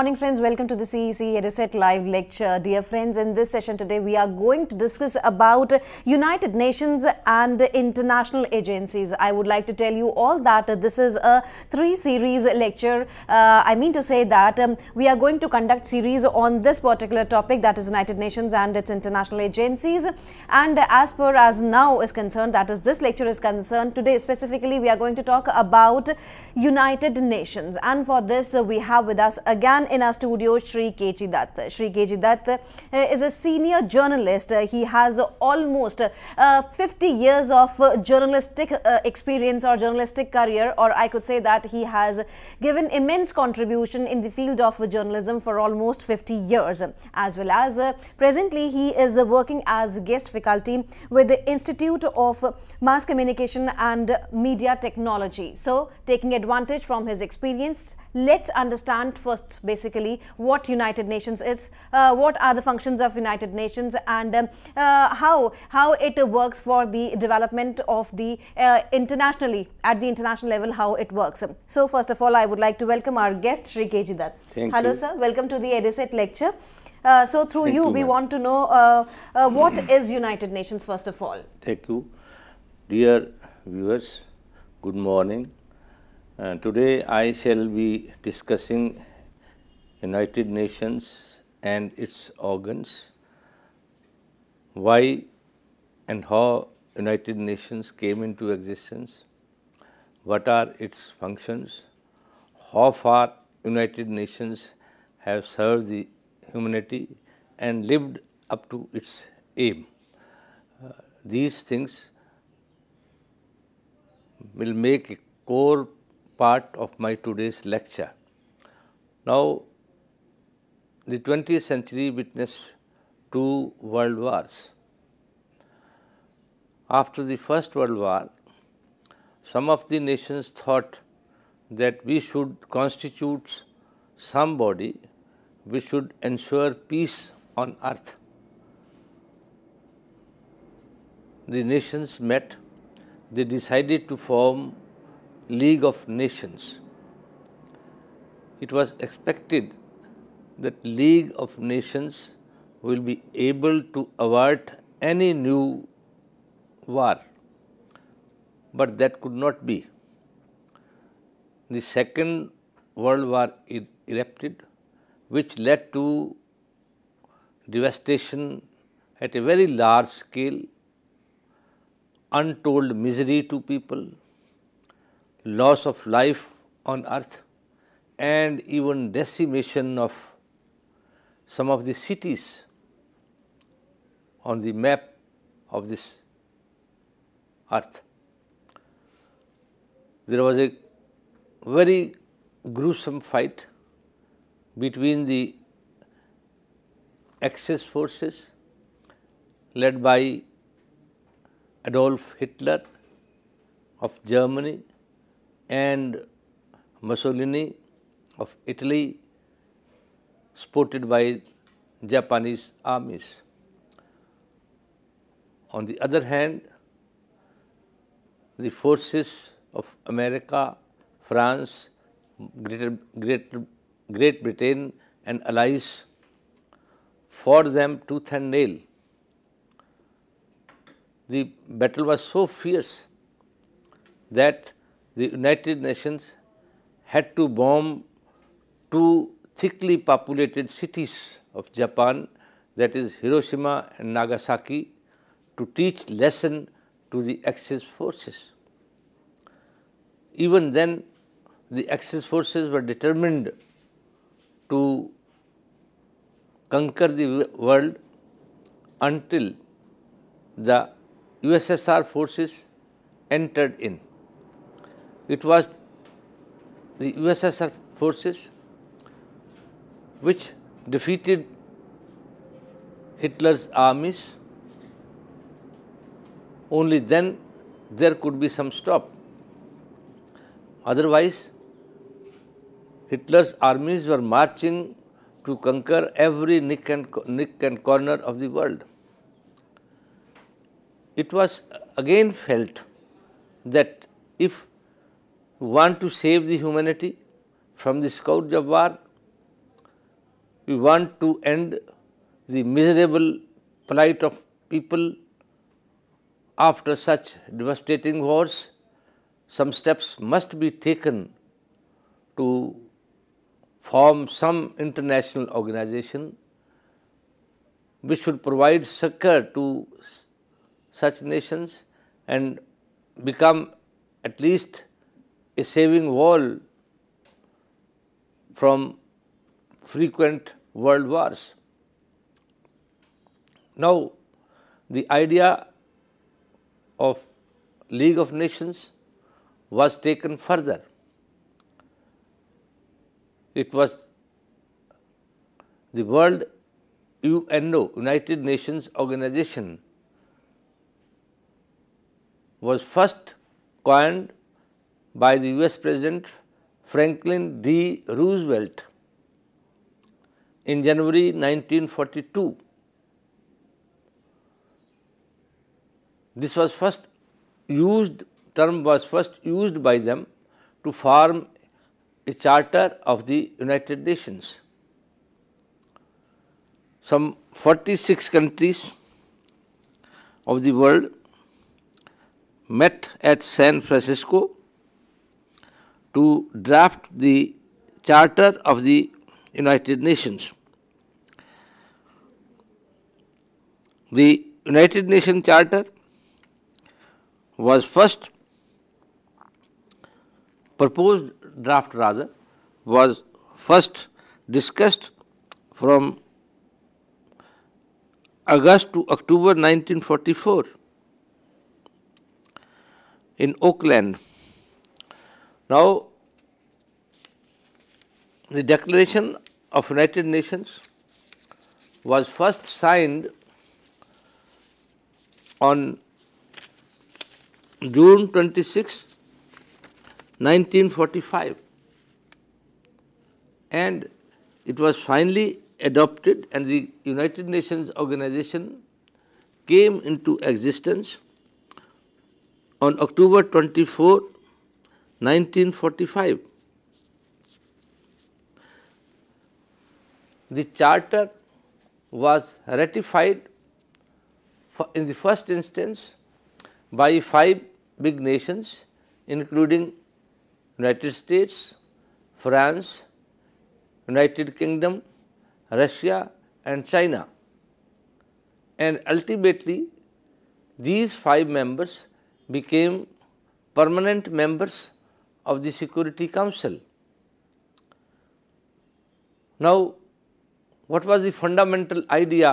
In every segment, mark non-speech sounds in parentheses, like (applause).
morning friends welcome to the cec edset live lecture dear friends in this session today we are going to discuss about united nations and international agencies i would like to tell you all that this is a three series lecture uh, i mean to say that um, we are going to conduct series on this particular topic that is united nations and its international agencies and as per as now is concerned that is this lecture is concerned today specifically we are going to talk about united nations and for this uh, we have with us again in our studio, Sri Kechi Dutt. Sri Kechi Dutt uh, is a senior journalist. Uh, he has almost uh, 50 years of journalistic experience or journalistic career, or I could say that he has given immense contribution in the field of journalism for almost 50 years, as well as presently he is working as guest faculty with the Institute of Mass Communication and Media Technology. So, taking advantage from his experience, let's understand first basic basically what United Nations is, uh, what are the functions of United Nations, and um, uh, how how it works for the development of the uh, internationally at the international level how it works. So first of all, I would like to welcome our guest Sri K.G. Dutt. Thank Hello, you. sir. Welcome to the Ediset lecture. Uh, so through Thank you, we want to know uh, uh, what (clears throat) is United Nations first of all. Thank you, dear viewers. Good morning. Uh, today I shall be discussing United Nations and its organs, why and how United Nations came into existence, what are its functions, how far United Nations have served the humanity and lived up to its aim. Uh, these things will make a core part of my today's lecture. Now, the 20th century witnessed two world wars. After the First World War, some of the nations thought that we should constitute somebody, which should ensure peace on earth. The nations met, they decided to form League of Nations. It was expected that League of Nations will be able to avert any new war, but that could not be. The Second World War er-, erupted, which led to devastation at a very large scale, untold misery to people, loss of life on earth, and even decimation of some of the cities on the map of this earth. There was a very gruesome fight between the Axis forces led by Adolf Hitler of Germany and Mussolini of Italy supported by Japanese armies. On the other hand, the forces of America, France, Greater, Greater, Great Britain and allies fought them tooth and nail. The battle was so fierce that the United Nations had to bomb two thickly populated cities of Japan that is Hiroshima and Nagasaki to teach lesson to the Axis forces. Even then the Axis forces were determined to conquer the world until the USSR forces entered in. It was the USSR forces which defeated Hitler's armies, only then there could be some stop. Otherwise, Hitler's armies were marching to conquer every nick and, nick and corner of the world. It was again felt that if one want to save the humanity from the scourge of war, we want to end the miserable plight of people after such devastating wars, some steps must be taken to form some international organization which should provide succor to such nations and become at least a saving wall from frequent world wars. Now, the idea of League of Nations was taken further. It was the World UNO, United Nations Organization, was first coined by the US President Franklin D. Roosevelt in January 1942. This was first used term was first used by them to form a charter of the United Nations. Some 46 countries of the world met at San Francisco to draft the charter of the United Nations. The United Nations Charter was first proposed draft rather was first discussed from August to October 1944 in Oakland. Now, the Declaration of United Nations was first signed on June 26, 1945 and it was finally adopted and the United Nations organization came into existence on October 24, 1945. the charter was ratified in the first instance by five big nations including United States, France, United Kingdom, Russia and China. And ultimately these five members became permanent members of the Security Council. Now, what was the fundamental idea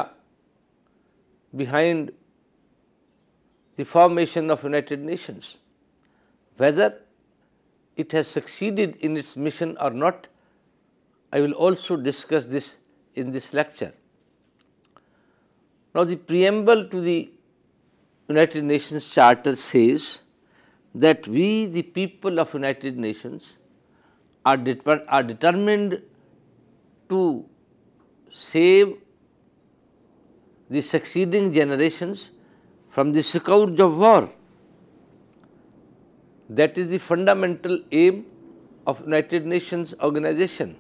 behind the formation of United Nations. Whether it has succeeded in its mission or not, I will also discuss this in this lecture. Now, the preamble to the United Nations Charter says that we, the people of United Nations, are, are determined to save the succeeding generations from the scourge of war. That is the fundamental aim of United Nations organization.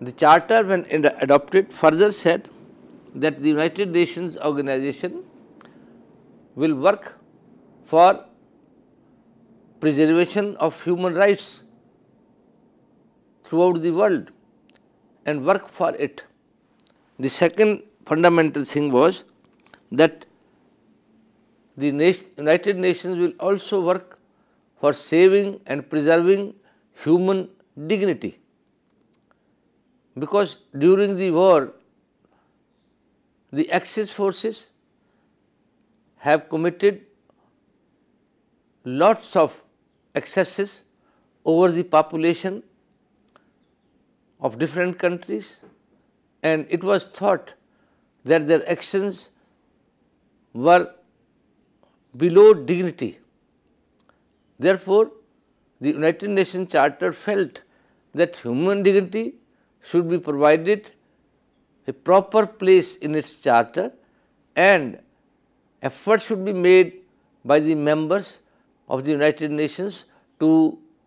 The charter when adopted further said that the United Nations organization will work for preservation of human rights throughout the world and work for it. The second fundamental thing was that the United Nations will also work for saving and preserving human dignity. Because during the war, the Axis forces have committed lots of excesses over the population of different countries and it was thought that their actions were below dignity. Therefore, the United Nations Charter felt that human dignity should be provided a proper place in its charter and efforts should be made by the members of the United Nations to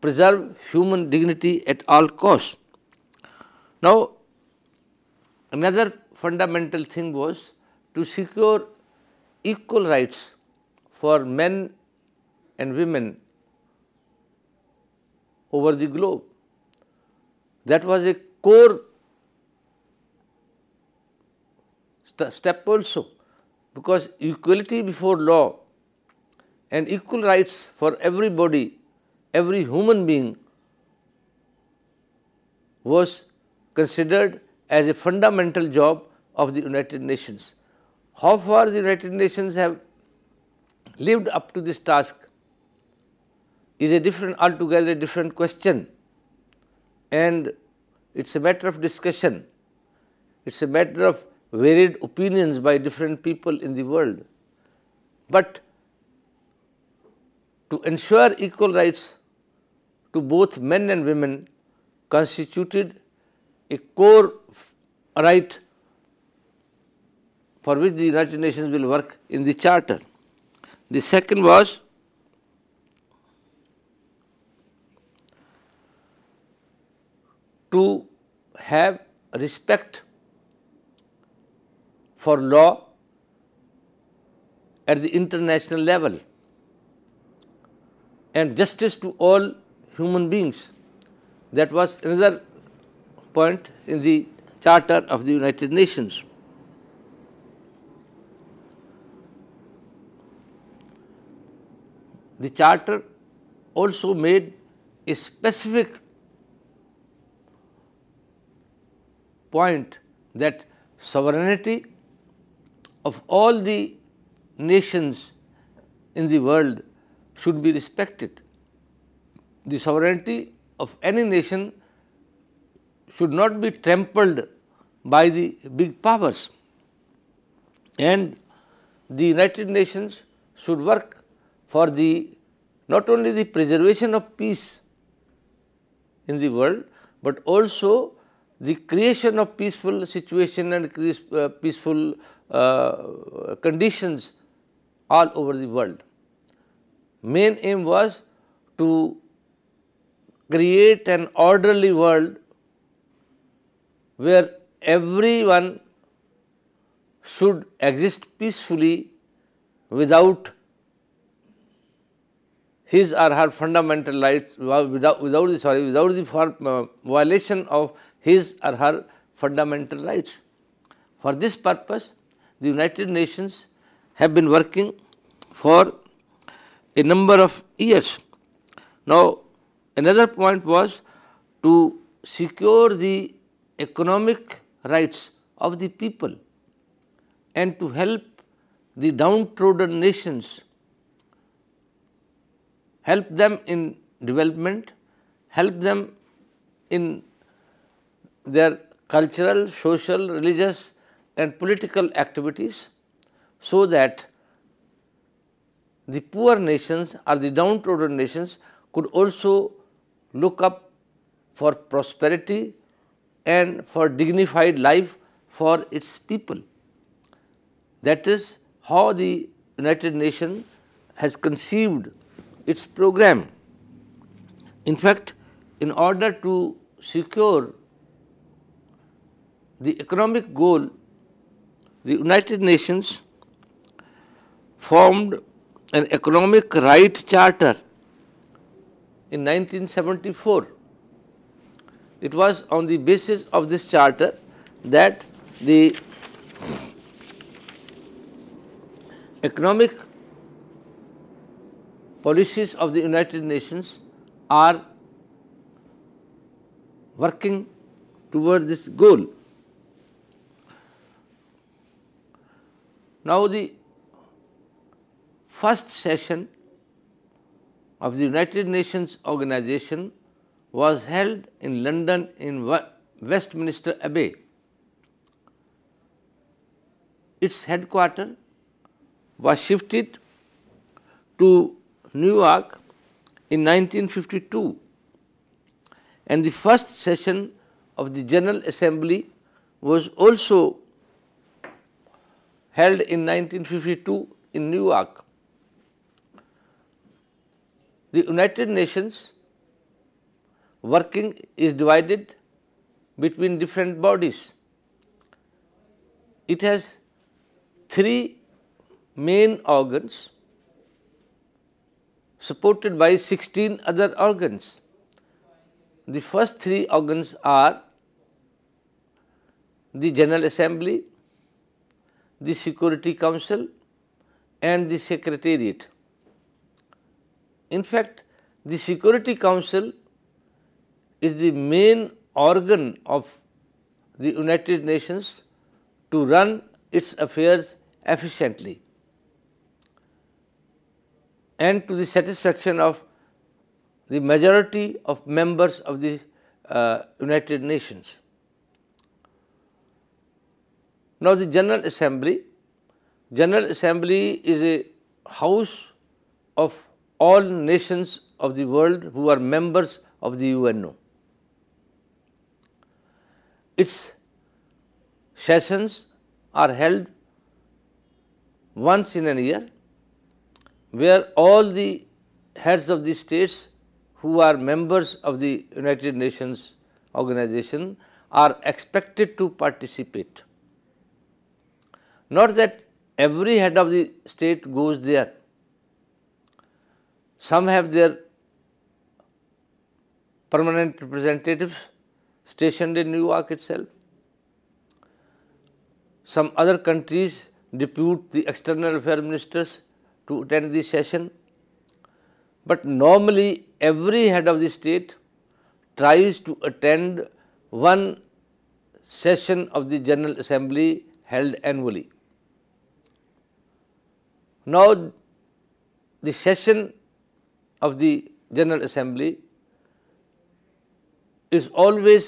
preserve human dignity at all costs. Now, another fundamental thing was to secure equal rights for men and women over the globe. That was a core st step also because equality before law and equal rights for everybody, every human being was considered as a fundamental job of the United Nations. How far the United Nations have lived up to this task is a different altogether a different question and it is a matter of discussion, it is a matter of varied opinions by different people in the world. But to ensure equal rights to both men and women constituted a core right for which the United Nations will work in the charter. The second was to have respect for law at the international level and justice to all human beings. That was another point in the Charter of the United Nations. The Charter also made a specific point that sovereignty of all the nations in the world should be respected. The sovereignty of any nation should not be trampled by the big powers. And the United Nations should work for the not only the preservation of peace in the world, but also the creation of peaceful situation and uh, peaceful uh, conditions all over the world. Main aim was to create an orderly world where everyone should exist peacefully without his or her fundamental rights without, without the sorry without the for, uh, violation of his or her fundamental rights. For this purpose, the United Nations have been working for a number of years. Now, another point was to secure the economic rights of the people and to help the downtrodden nations, help them in development, help them in their cultural, social, religious and political activities so that the poor nations or the downtrodden nations could also look up for prosperity and for dignified life for its people. That is how the United Nations has conceived its program. In fact, in order to secure the economic goal, the United Nations formed an economic right charter in 1974 it was on the basis of this charter that the economic policies of the United Nations are working toward this goal. Now, the first session of the United Nations organization was held in London in Westminster Abbey. Its headquarters was shifted to New York in 1952 and the first session of the General Assembly was also held in 1952 in New York. The United Nations working is divided between different bodies. It has three main organs supported by 16 other organs. The first three organs are the General Assembly, the Security Council and the Secretariat. In fact, the Security Council is the main organ of the United Nations to run its affairs efficiently and to the satisfaction of the majority of members of the uh, United Nations. Now, the General Assembly, General Assembly is a house of all nations of the world who are members of the UNO. Its sessions are held once in a year where all the heads of the states who are members of the United Nations organization are expected to participate. Not that every head of the state goes there. Some have their permanent representatives stationed in Newark itself. Some other countries depute the external affairs ministers to attend the session. But normally every head of the state tries to attend one session of the General Assembly held annually. Now, the session of the General Assembly is always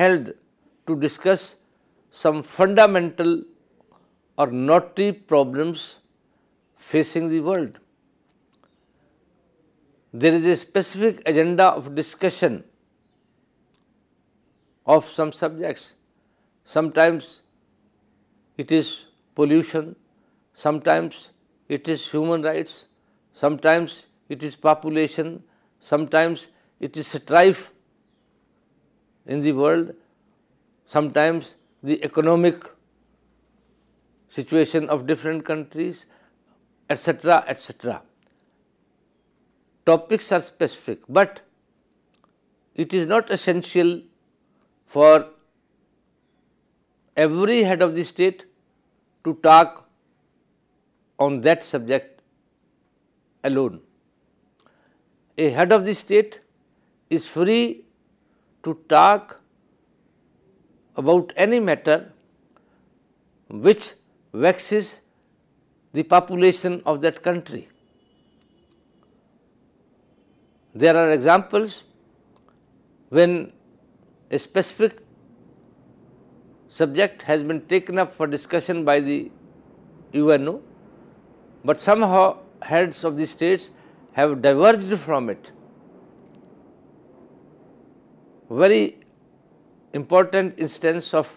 held to discuss some fundamental or knotty problems facing the world. There is a specific agenda of discussion of some subjects. Sometimes it is pollution, sometimes it is human rights, sometimes it is population, sometimes it is strife in the world. Sometimes the economic situation of different countries, etc., etc. Topics are specific, but it is not essential for every head of the state to talk on that subject alone. A head of the state is free to talk about any matter which vexes the population of that country. There are examples when a specific subject has been taken up for discussion by the UNO, but somehow heads of the states have diverged from it very important instance of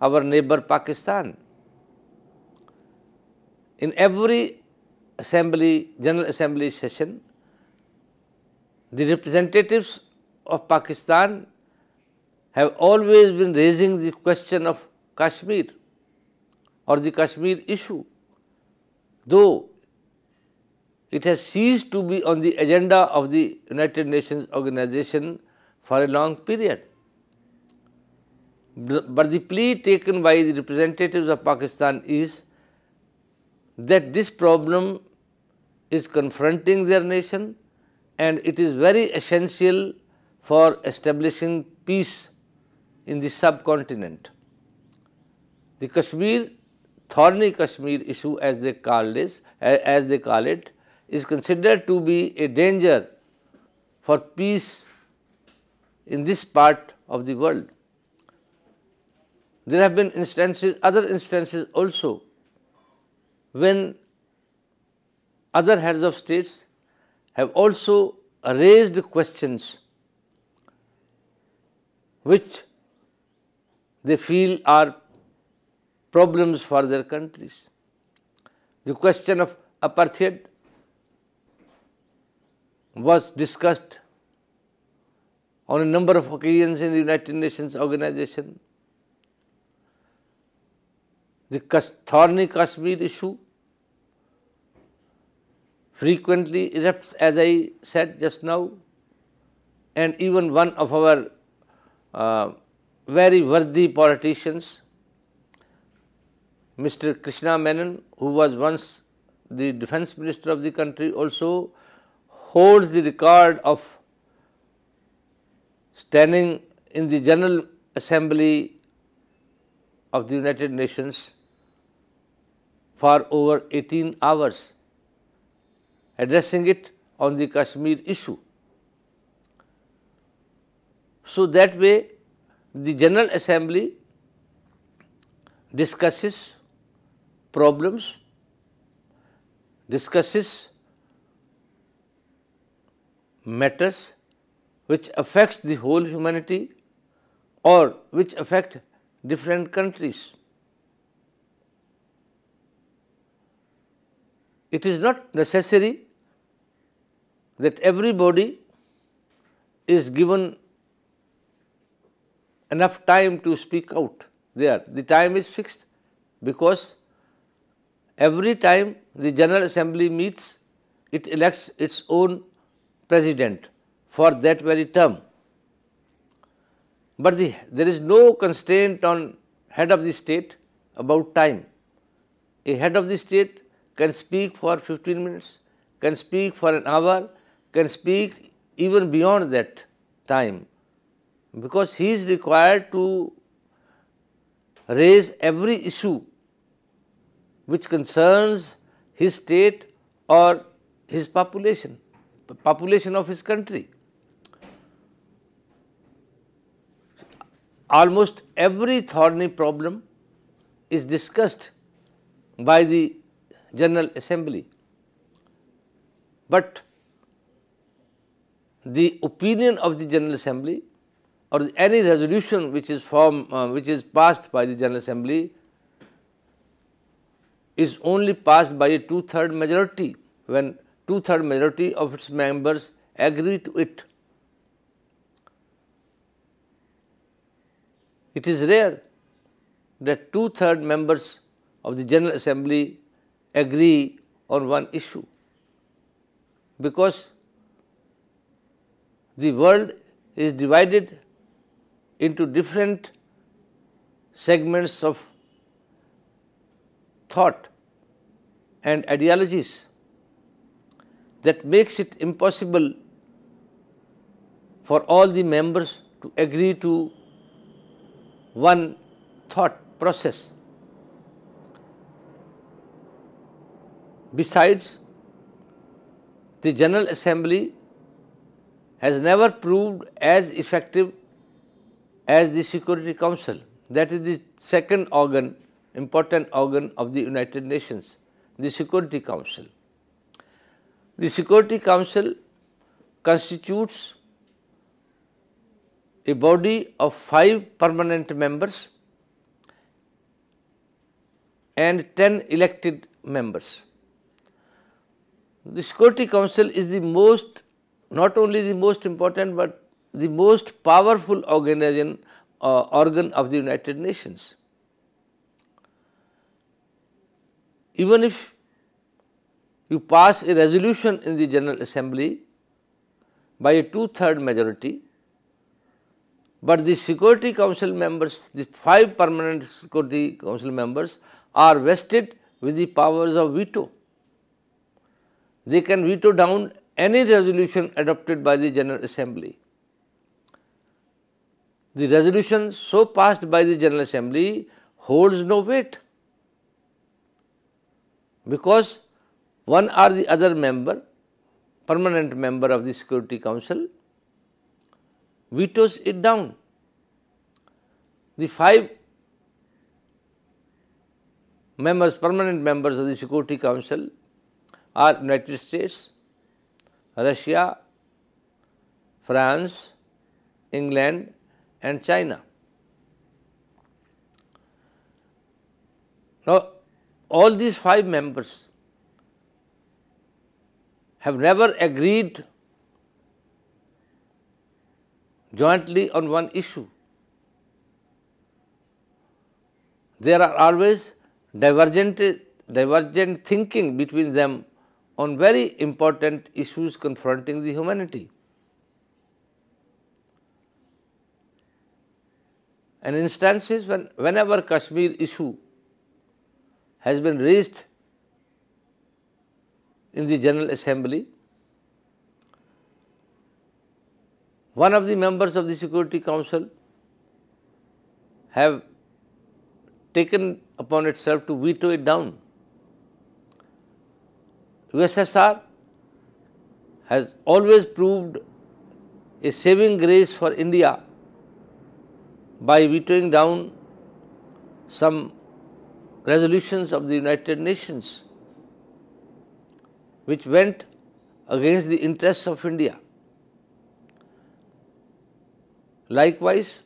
our neighbor Pakistan. In every assembly, General Assembly session, the representatives of Pakistan have always been raising the question of Kashmir or the Kashmir issue, though it has ceased to be on the agenda of the United Nations Organization for a long period. But the plea taken by the representatives of Pakistan is that this problem is confronting their nation and it is very essential for establishing peace in the subcontinent. The Kashmir, thorny Kashmir issue as they call this, as they call it, is considered to be a danger for peace in this part of the world. There have been instances, other instances also, when other heads of states have also raised questions which they feel are problems for their countries. The question of apartheid was discussed on a number of occasions in the United Nations organization. The thorny Kashmir issue frequently erupts, as I said just now, and even one of our uh, very worthy politicians, Mr. Krishna Menon, who was once the defense minister of the country, also holds the record of standing in the General Assembly of the United Nations for over 18 hours, addressing it on the Kashmir issue. So, that way the General Assembly discusses problems, discusses matters which affects the whole humanity or which affect different countries. It is not necessary that everybody is given enough time to speak out there. The time is fixed because every time the General Assembly meets, it elects its own president for that very term. But the, there is no constraint on head of the state about time. A head of the state can speak for 15 minutes, can speak for an hour, can speak even beyond that time because he is required to raise every issue which concerns his state or his population, the population of his country. almost every thorny problem is discussed by the General Assembly, but the opinion of the General Assembly or any resolution which is uh, which is passed by the General Assembly is only passed by a two-third majority when two-third majority of its members agree to it. It is rare that two-third members of the General Assembly agree on one issue because the world is divided into different segments of thought and ideologies that makes it impossible for all the members to agree to one thought process. Besides, the General Assembly has never proved as effective as the Security Council, that is the second organ, important organ of the United Nations, the Security Council. The Security Council constitutes a body of 5 permanent members and 10 elected members. The Security Council is the most, not only the most important, but the most powerful organization, uh, organ of the United Nations. Even if you pass a resolution in the General Assembly by a two-third majority, but the Security Council members, the five permanent Security Council members are vested with the powers of veto. They can veto down any resolution adopted by the General Assembly. The resolution so passed by the General Assembly holds no weight because one or the other member, permanent member of the Security Council vetoes it down. The five members, permanent members of the Security Council are United States, Russia, France, England and China. Now, all these five members have never agreed jointly on one issue. There are always divergent, divergent thinking between them on very important issues confronting the humanity. And instances when whenever Kashmir issue has been raised in the General Assembly, One of the members of the Security Council have taken upon itself to veto it down. USSR has always proved a saving grace for India by vetoing down some resolutions of the United Nations which went against the interests of India. Likewise,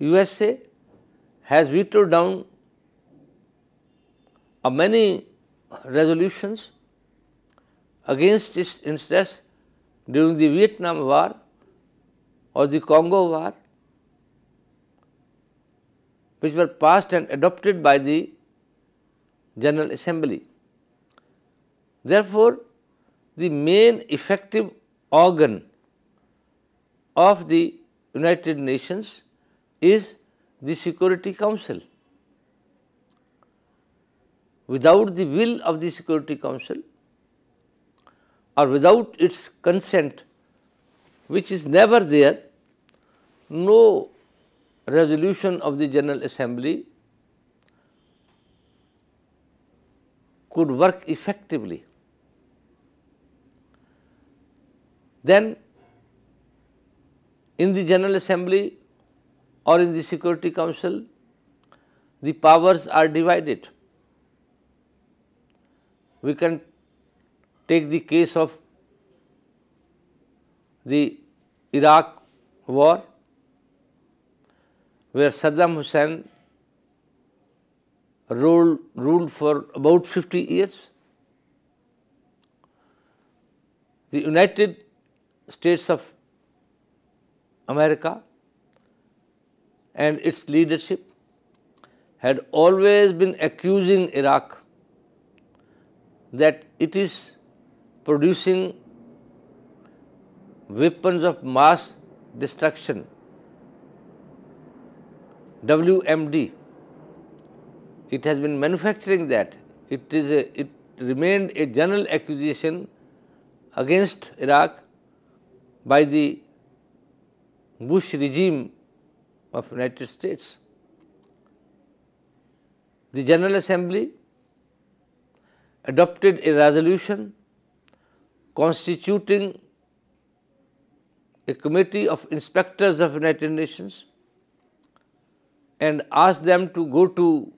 USA has vetoed down uh, many resolutions against its interests during the Vietnam War or the Congo War, which were passed and adopted by the General Assembly. Therefore, the main effective organ of the United Nations is the Security Council. Without the will of the Security Council or without its consent, which is never there, no resolution of the General Assembly could work effectively. Then in the General Assembly or in the Security Council, the powers are divided. We can take the case of the Iraq war where Saddam Hussein ruled, ruled for about 50 years. The United states of America and its leadership had always been accusing Iraq that it is producing weapons of mass destruction WMD it has been manufacturing that it is a, it remained a general accusation against Iraq by the Bush regime of United States. The General Assembly adopted a resolution constituting a committee of inspectors of United Nations and asked them to go to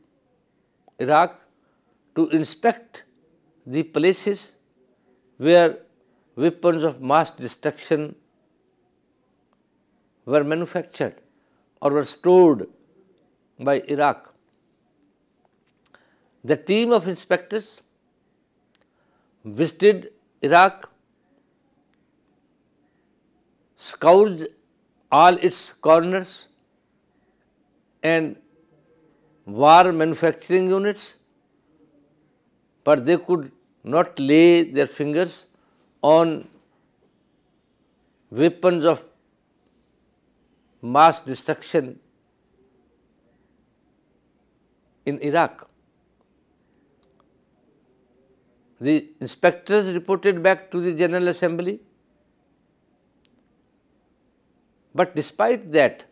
Iraq to inspect the places where weapons of mass destruction were manufactured or were stored by Iraq. The team of inspectors visited Iraq, scourged all its corners and war manufacturing units, but they could not lay their fingers on weapons of mass destruction in Iraq. The inspectors reported back to the General Assembly, but despite that,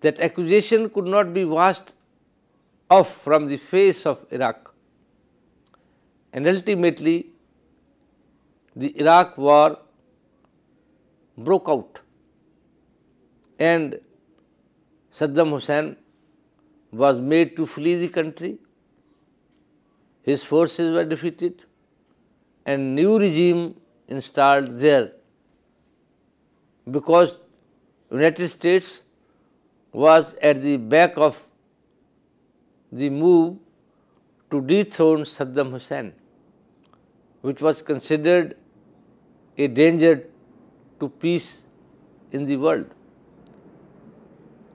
that accusation could not be washed off from the face of Iraq and ultimately the Iraq war broke out and Saddam Hussein was made to flee the country, his forces were defeated and new regime installed there because United States was at the back of the move to dethrone Saddam Hussein, which was considered a danger to peace in the world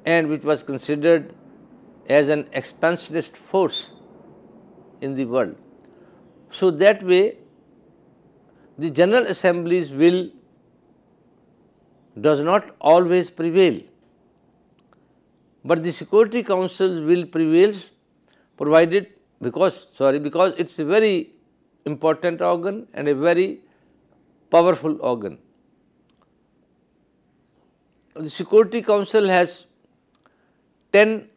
and which was considered as an expansionist force in the world. So, that way the General Assembly's will does not always prevail, but the Security Council will prevail, provided because sorry because it is a very important organ and a very powerful organ. The Security Council has 10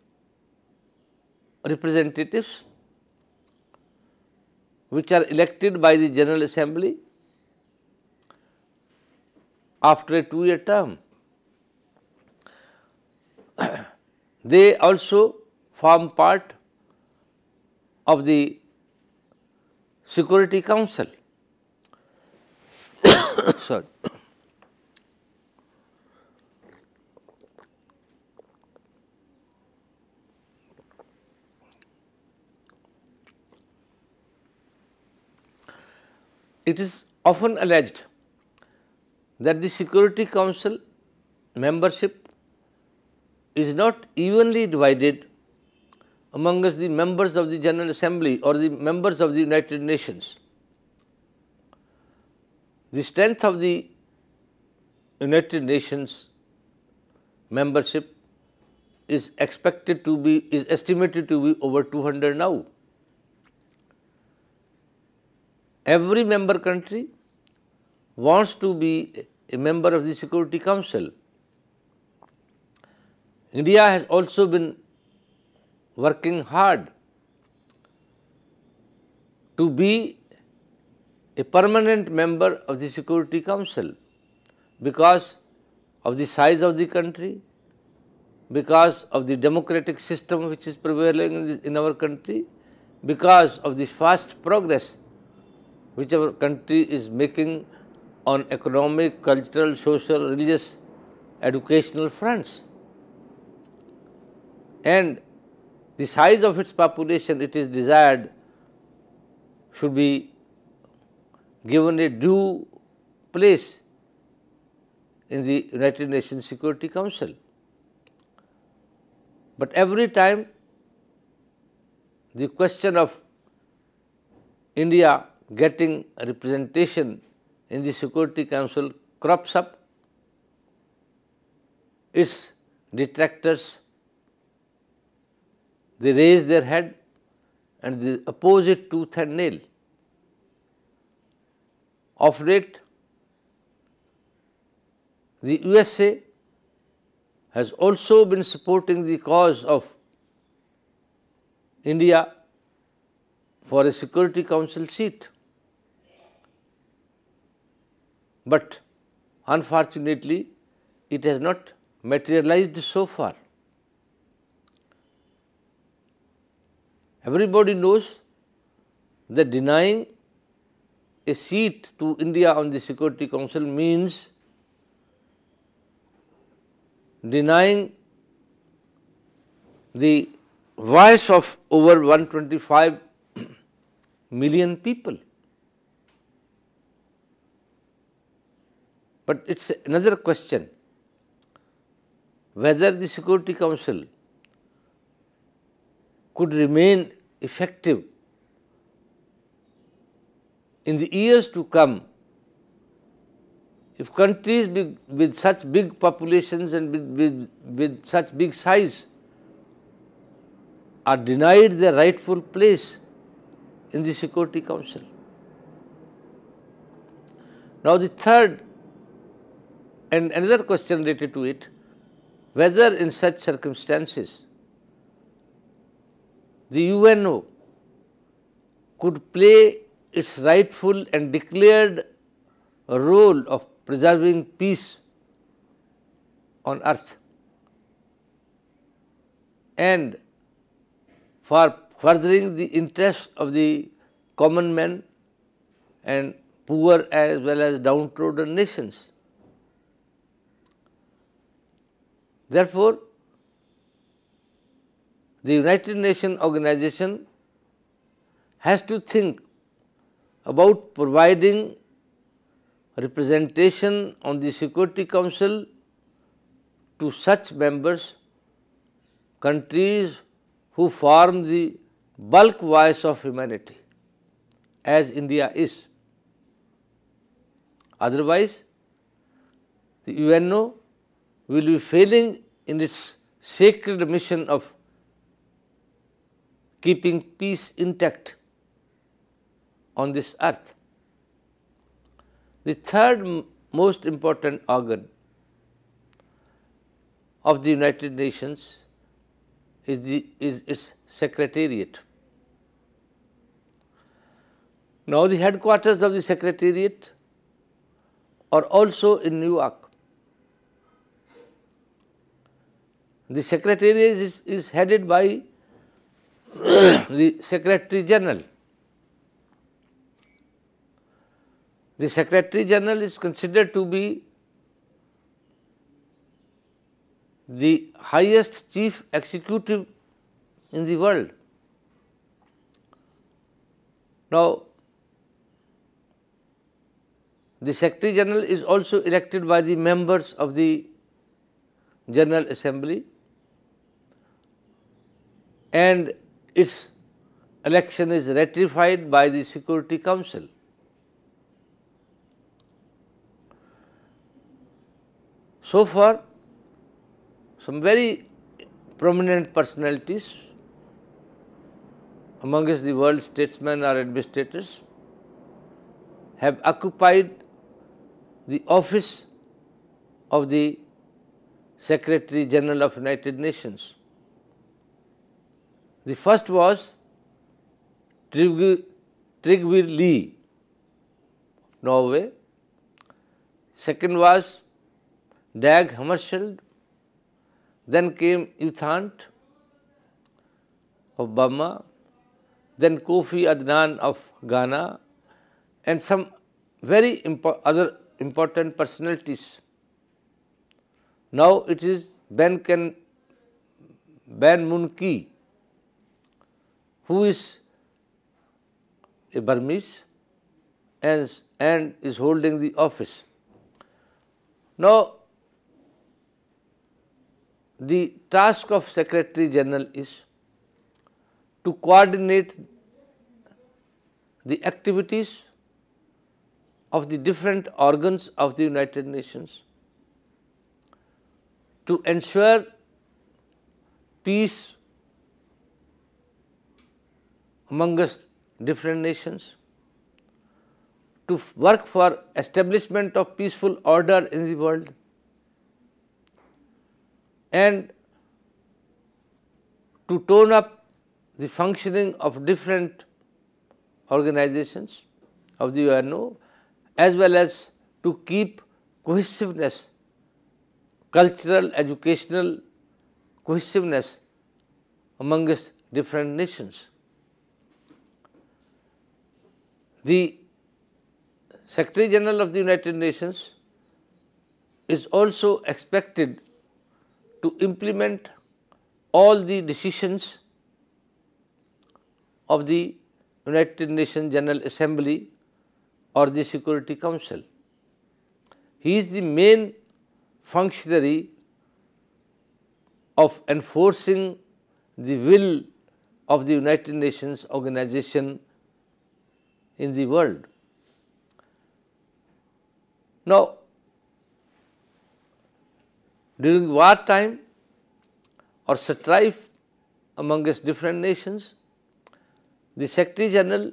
representatives which are elected by the General Assembly after a two year term. (clears throat) they also form part of the Security Council it is often alleged that the Security Council membership is not evenly divided among us the members of the General Assembly or the members of the United Nations. The strength of the United Nations membership is expected to be is estimated to be over 200 now. Every member country wants to be a member of the Security Council. India has also been working hard to be a permanent member of the Security Council because of the size of the country, because of the democratic system which is prevailing in, in our country, because of the fast progress which our country is making on economic, cultural, social, religious, educational fronts. And the size of its population it is desired should be given a due place in the United Nations Security Council. But every time the question of India getting representation in the Security Council crops up, its detractors they raise their head and they oppose it tooth and nail. Of late, the USA has also been supporting the cause of India for a Security Council seat. But unfortunately, it has not materialized so far. Everybody knows that denying a seat to India on the Security Council means denying the voice of over 125 (coughs) million people. But it is another question whether the Security Council could remain effective in the years to come, if countries with such big populations and with, with, with such big size are denied their rightful place in the Security Council. Now, the third and another question related to it, whether in such circumstances the UNO could play its rightful and declared role of preserving peace on earth and for furthering the interests of the common man and poor as well as downtrodden nations. Therefore, the United Nations organization has to think about providing representation on the Security Council to such members, countries who form the bulk voice of humanity as India is. Otherwise, the UNO will be failing in its sacred mission of keeping peace intact on this earth. The third most important organ of the United Nations is, the, is its secretariat. Now, the headquarters of the secretariat are also in New York. The secretariat is, is headed by (coughs) the Secretary General. The Secretary General is considered to be the highest chief executive in the world. Now, the Secretary General is also elected by the members of the General Assembly and its election is ratified by the Security Council. So far, some very prominent personalities amongst the world statesmen or administrators have occupied the office of the Secretary General of United Nations. The first was Trygve Lie, Norway. Second was Dag Hammarskjöld, then came Uthant of Burma, then Kofi Adnan of Ghana, and some very impo other important personalities. Now it is Ben, Ken, ben Moon Ki, who is a Burmese and, and is holding the office. Now, the task of Secretary General is to coordinate the activities of the different organs of the United Nations to ensure peace among us different nations, to work for establishment of peaceful order in the world, and to tone up the functioning of different organizations of the UNO as well as to keep cohesiveness, cultural, educational cohesiveness amongst different nations. The Secretary General of the United Nations is also expected to implement all the decisions of the United Nations General Assembly or the Security Council. He is the main functionary of enforcing the will of the United Nations organization in the world. Now, during wartime or strife among its different nations, the Secretary General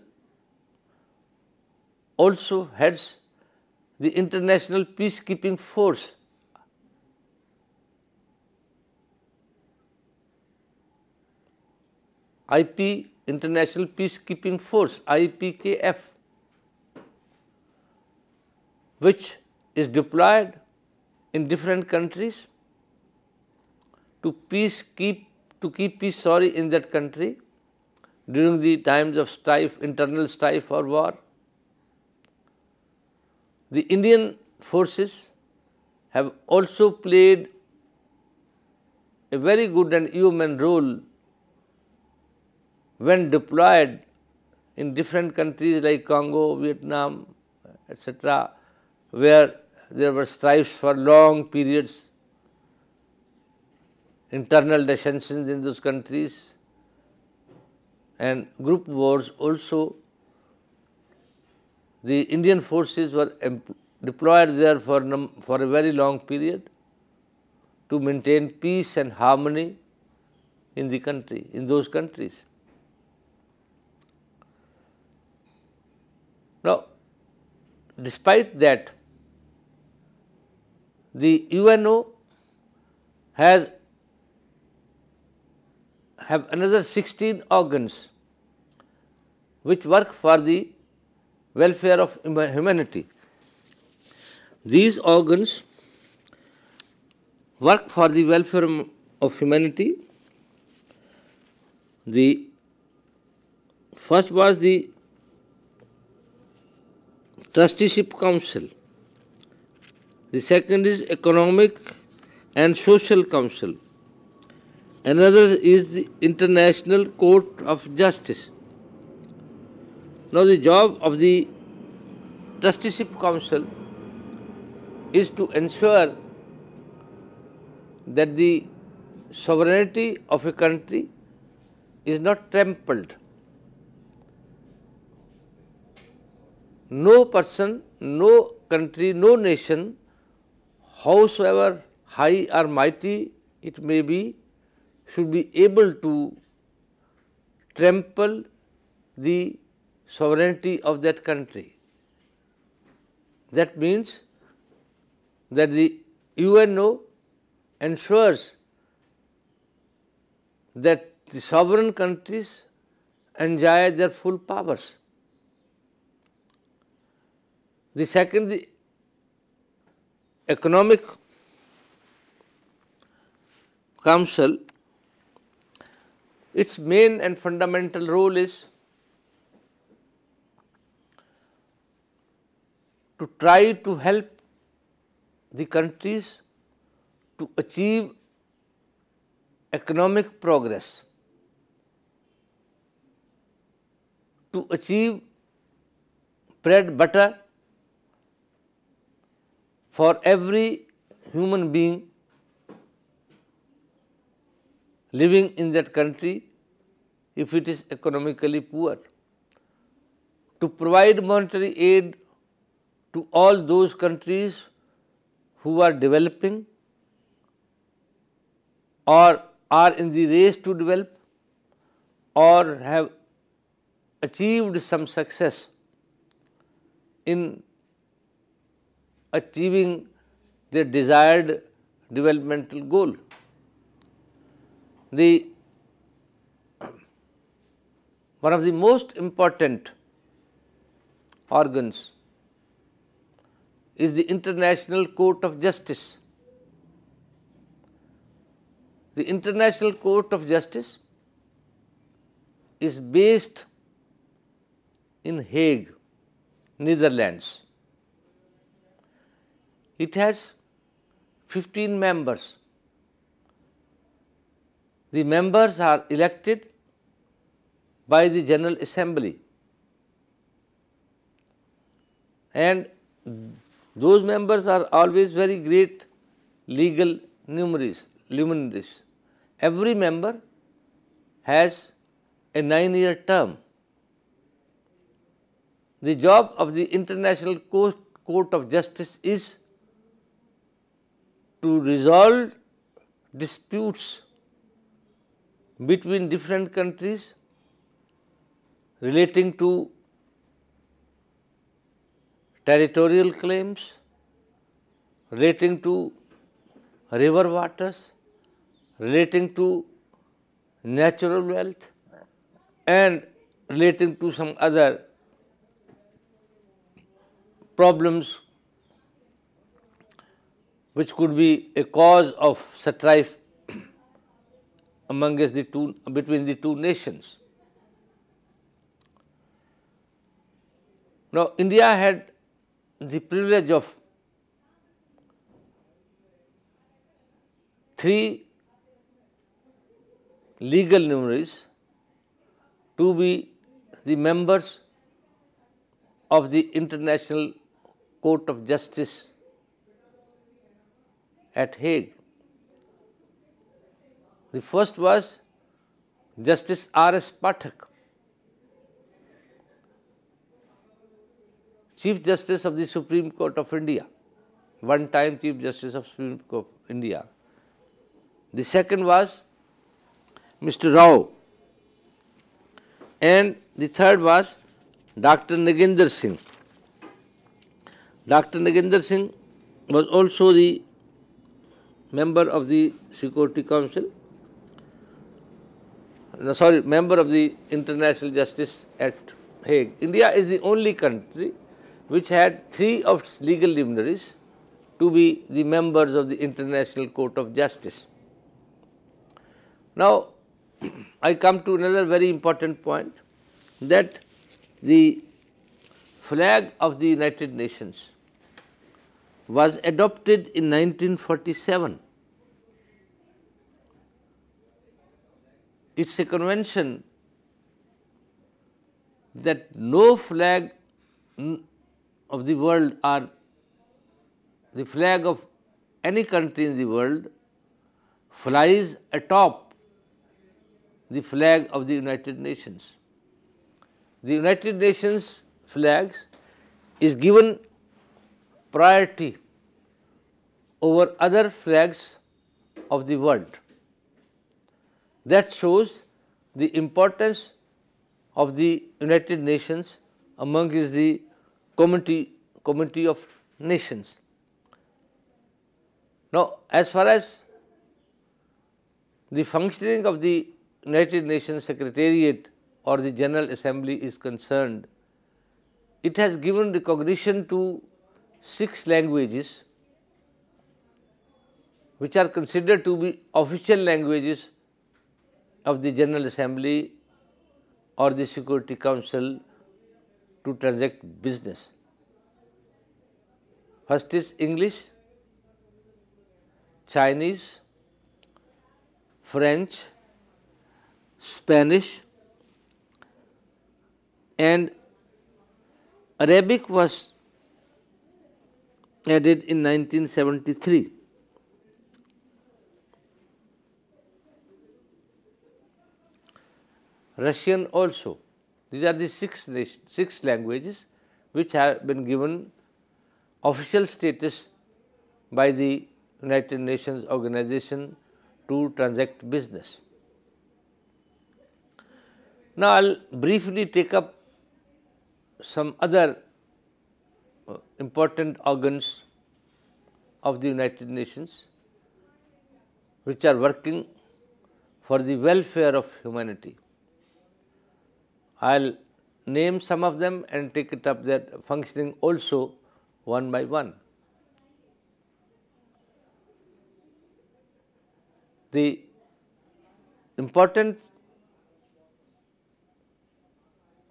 also heads the international peacekeeping force. IP International Peacekeeping Force IPKF which is deployed in different countries to peace keep to keep peace sorry in that country during the times of strife, internal strife or war. The Indian forces have also played a very good and human role when deployed in different countries like Congo, Vietnam, etc., where there were strifes for long periods internal dissensions in those countries and group wars also the Indian forces were deployed there for, for a very long period to maintain peace and harmony in the country, in those countries. Now, despite that, the UNO has have another 16 organs which work for the welfare of humanity. These organs work for the welfare of humanity. The first was the trusteeship council. The second is economic and social council. Another is the International Court of Justice. Now the job of the Trusteeship Council is to ensure that the sovereignty of a country is not trampled. No person, no country, no nation, howsoever high or mighty it may be, should be able to trample the sovereignty of that country. That means that the UNO ensures that the sovereign countries enjoy their full powers. The second, the economic council its main and fundamental role is to try to help the countries to achieve economic progress, to achieve bread butter for every human being living in that country if it is economically poor. To provide monetary aid to all those countries who are developing or are in the race to develop or have achieved some success in achieving their desired developmental goal the one of the most important organs is the International Court of Justice. The International Court of Justice is based in Hague, Netherlands. It has 15 members the members are elected by the General Assembly and those members are always very great legal numeris, luminaries. Every member has a nine-year term. The job of the International Court, Court of Justice is to resolve disputes between different countries relating to territorial claims, relating to river waters, relating to natural wealth and relating to some other problems which could be a cause of strife amongst the two between the two nations. Now, India had the privilege of three legal numeraries to be the members of the International Court of Justice at Hague. The first was Justice R. S. Pathak, Chief Justice of the Supreme Court of India, one time Chief Justice of Supreme Court of India. The second was Mr. Rao, and the third was Dr. Nagendra Singh. Dr. Nagendra Singh was also the member of the Security Council no, sorry, member of the International Justice at Hague. India is the only country which had three of its legal luminaries to be the members of the International Court of Justice. Now, (clears throat) I come to another very important point that the flag of the United Nations was adopted in 1947 it is a convention that no flag of the world or the flag of any country in the world flies atop the flag of the United Nations. The United Nations flags is given priority over other flags of the world. That shows the importance of the United Nations among is the community, community of nations. Now, as far as the functioning of the United Nations Secretariat or the General Assembly is concerned, it has given recognition to six languages which are considered to be official languages of the General Assembly or the Security Council to transact business. First is English, Chinese, French, Spanish, and Arabic was added in 1973. Russian also. These are the six, six languages which have been given official status by the United Nations organization to transact business. Now, I will briefly take up some other uh, important organs of the United Nations which are working for the welfare of humanity. I will name some of them and take it up their functioning also one by one. The important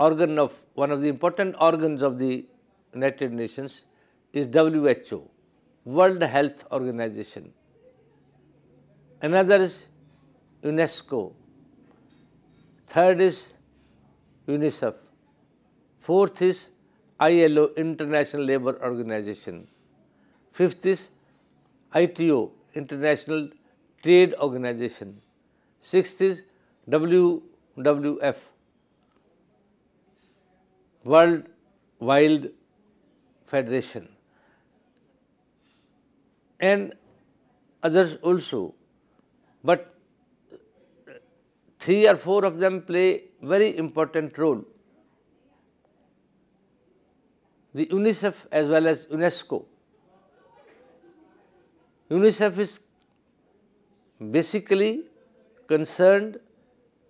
organ of one of the important organs of the United Nations is WHO, World Health Organization. Another is UNESCO. Third is UNICEF. Fourth is ILO, International Labour Organization. Fifth is ITO, International Trade Organization. Sixth is WWF, World Wild Federation. And others also, but three or four of them play very important role. The UNICEF as well as UNESCO. UNICEF is basically concerned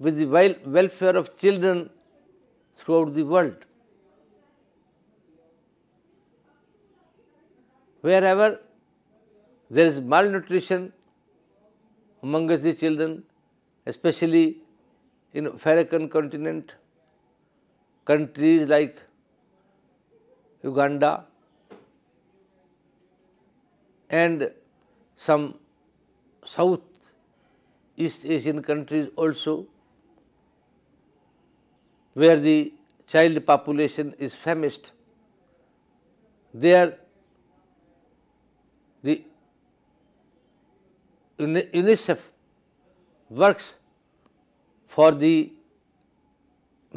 with the welfare of children throughout the world. Wherever there is malnutrition amongst the children, especially in African continent, countries like Uganda and some South East Asian countries also, where the child population is famished, there the UNICEF works for the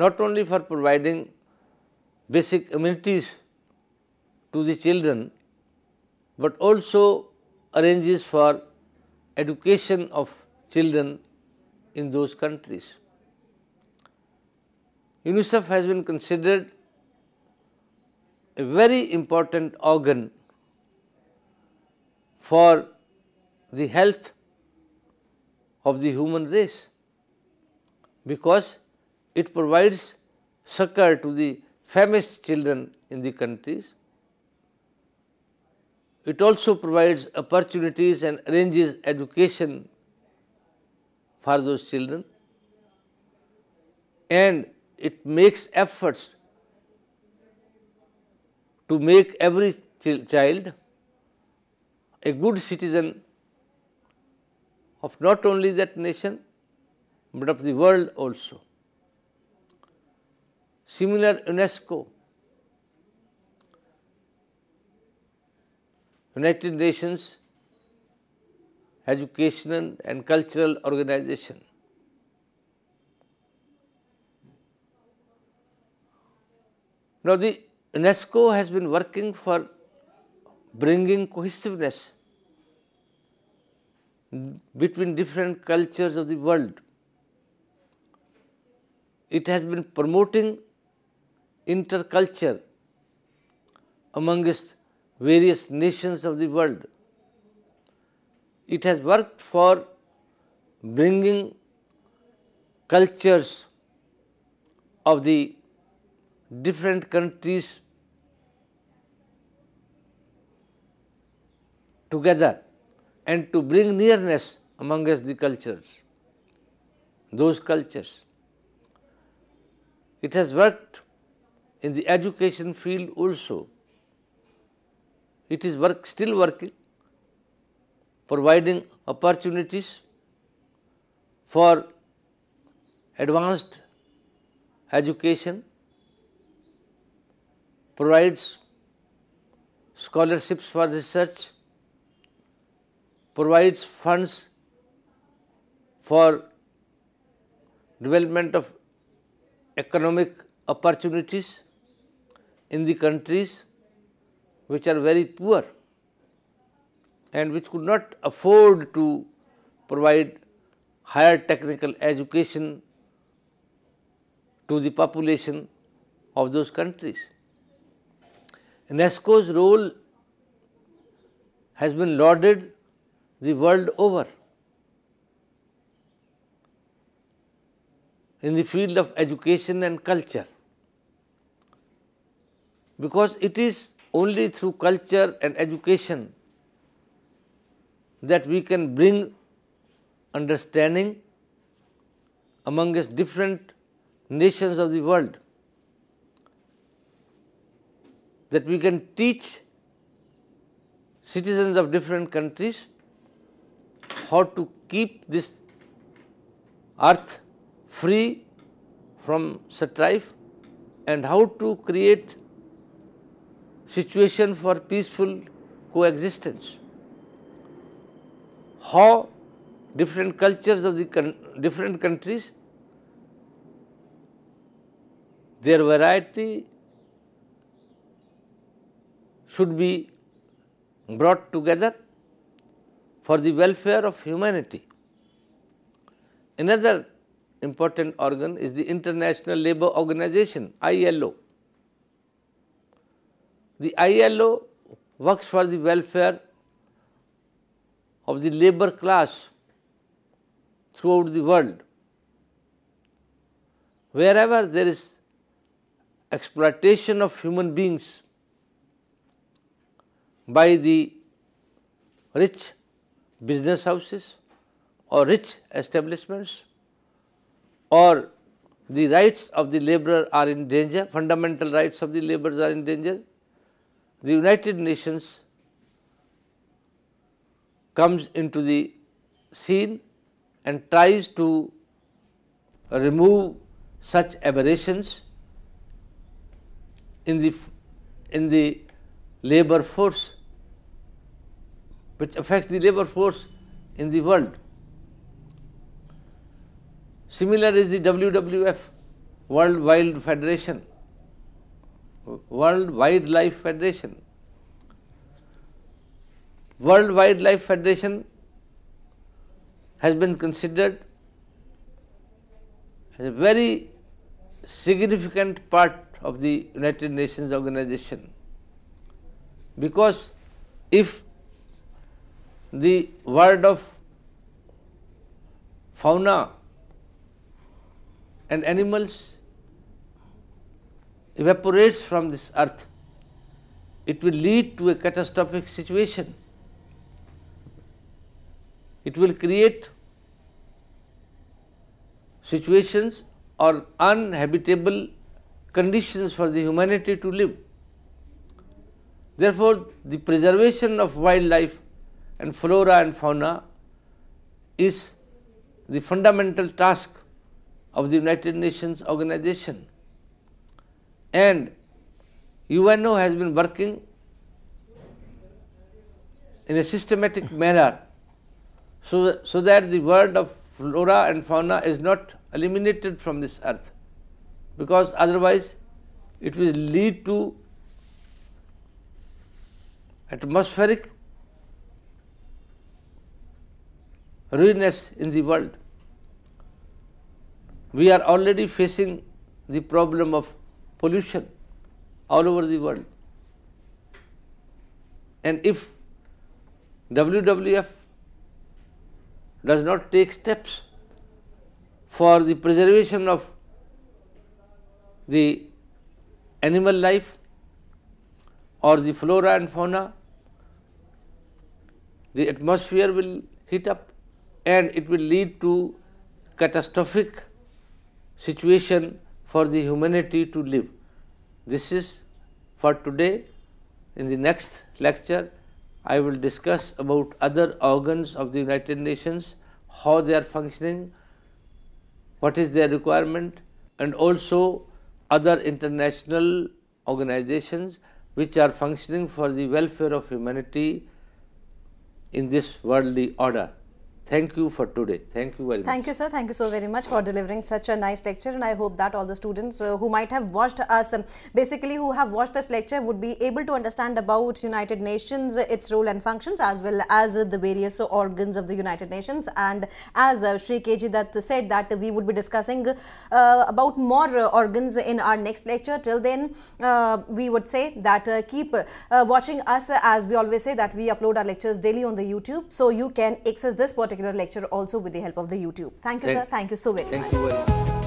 not only for providing basic amenities to the children, but also arranges for education of children in those countries. UNICEF has been considered a very important organ for the health of the human race because it provides succor to the famished children in the countries. It also provides opportunities and arranges education for those children and it makes efforts to make every child a good citizen of not only that nation but of the world also. Similar UNESCO, United Nations Educational and Cultural Organization. Now, the UNESCO has been working for bringing cohesiveness between different cultures of the world it has been promoting interculture amongst various nations of the world. It has worked for bringing cultures of the different countries together and to bring nearness among us the cultures, those cultures. It has worked in the education field also. It is work, still working, providing opportunities for advanced education, provides scholarships for research, provides funds for development of economic opportunities in the countries which are very poor and which could not afford to provide higher technical education to the population of those countries. UNESCO's role has been lauded the world over. in the field of education and culture because it is only through culture and education that we can bring understanding among us different nations of the world, that we can teach citizens of different countries how to keep this earth free from such life and how to create situation for peaceful coexistence. How different cultures of the different countries, their variety should be brought together for the welfare of humanity. Another important organ is the International Labour Organization, ILO. The ILO works for the welfare of the labor class throughout the world. Wherever there is exploitation of human beings by the rich business houses or rich establishments, or the rights of the laborer are in danger, fundamental rights of the laborers are in danger. The United Nations comes into the scene and tries to remove such aberrations in the in the labor force which affects the labor force in the world Similar is the WWF, World Wild Federation, World Wildlife Federation. World Wildlife Federation has been considered as a very significant part of the United Nations organization because if the world of fauna and animals evaporates from this earth, it will lead to a catastrophic situation. It will create situations or uninhabitable conditions for the humanity to live. Therefore, the preservation of wildlife and flora and fauna is the fundamental task of the United Nations organization. And UNO has been working in a systematic (coughs) manner so, so that the world of flora and fauna is not eliminated from this earth because otherwise it will lead to atmospheric ruinous in the world. We are already facing the problem of pollution all over the world. And if WWF does not take steps for the preservation of the animal life or the flora and fauna, the atmosphere will heat up and it will lead to catastrophic situation for the humanity to live. This is for today. In the next lecture, I will discuss about other organs of the United Nations, how they are functioning, what is their requirement, and also other international organizations which are functioning for the welfare of humanity in this worldly order. Thank you for today. Thank you very Thank much. Thank you, sir. Thank you so very much for delivering such a nice lecture. And I hope that all the students uh, who might have watched us, um, basically who have watched this lecture, would be able to understand about United Nations, its role and functions, as well as uh, the various uh, organs of the United Nations. And as uh, Sri KG that said, that we would be discussing uh, about more uh, organs in our next lecture. Till then, we would say that keep watching us. as we always say, that we upload our lectures daily on the YouTube, so you can access this particular lecture also with the help of the YouTube. Thank you, Thank sir. Thank you so very Thank much.